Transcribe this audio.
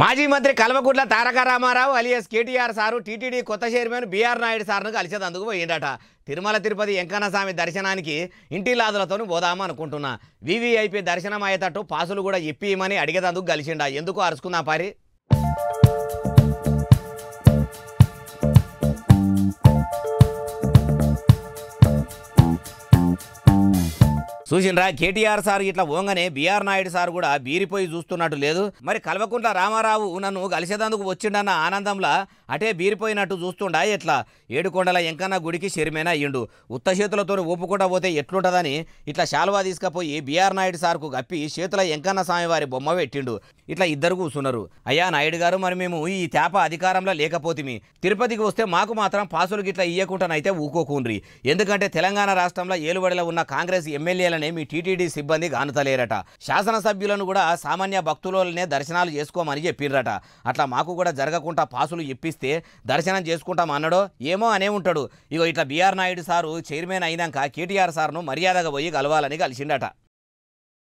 మాజీ మంత్రి Kalvakuntla Taraka Rama Rao alias KTR sir TTD కొత్త చైర్మన్ బీఆర్ నాయుడు సార్ను కలిసేందుకు పోయిందట తిరుమల తిరుపతి వెంకన్నస్వామి దర్శనానికి ఇంటిలాదులతోనూ పోదామా అనుకుంటున్నా వీవీఐపీ దర్శనం అయ్యేటట్టు పాసులు కూడా ఇప్పియమని అడిగేదందుకు కలిసిండా ఎందుకు అరుచుకున్నా పారి చూసినరా కేటీఆర్ సార్ ఇట్లా ఓంగనే బీఆర్ నాయుడు సార్ కూడా బీరిపోయి చూస్తున్నట్టు లేదు మరి కల్వకుంట్ల రామారావు నన్ను కలిసేదందుకు వచ్చిండన్న ఆనందంలా అటే బీరిపోయినట్టు చూస్తుండా ఎట్లా ఏడుకొండల ఎంకన్న గుడికి చెరిమేనా అయ్యిండు ఉత్త చేతులతో ఒప్పుకుండా పోతే ఎట్లుంటుందని ఇట్లా శాల్వా తీసుకపోయి బీఆర్ నాయుడు సార్కు గప్పి చేతుల ఎంకన్న స్వామివారి బొమ్మ పెట్టిండు ఇట్లా ఇద్దరు కూర్చున్నారు అయ్యా నాయుడు గారు మరి మేము ఈ తేప అధికారంలో లేకపోతిమి తిరుపతికి వస్తే మాకు మాత్రం పాసులు గిట్లా ఇయ్యకుండానైతే ఊకోకుండ్రి ఎందుకంటే తెలంగాణ రాష్ట్రంలో ఏలుబడిలో ఉన్న కాంగ్రెస్ ఎమ్మెల్యేలని వల్లనే మీ టీటీడీ సిబ్బంది గానుతలేరట శాసనసభ్యులను కూడా సామాన్య భక్తులనే దర్శనాలు చేసుకోమని చెప్పిర్రట అట్లా మాకు కూడా జరగకుండా పాసులు ఇప్పిస్తే దర్శనం చేసుకుంటాం అన్నాడో ఏమో అనే ఉంటాడు ఇగో ఇట్లా బీఆర్ నాయుడు సారు చైర్మన్ అయినాక కేటీఆర్ సార్ను మర్యాదగా పోయి కలవాలని కలిసిండట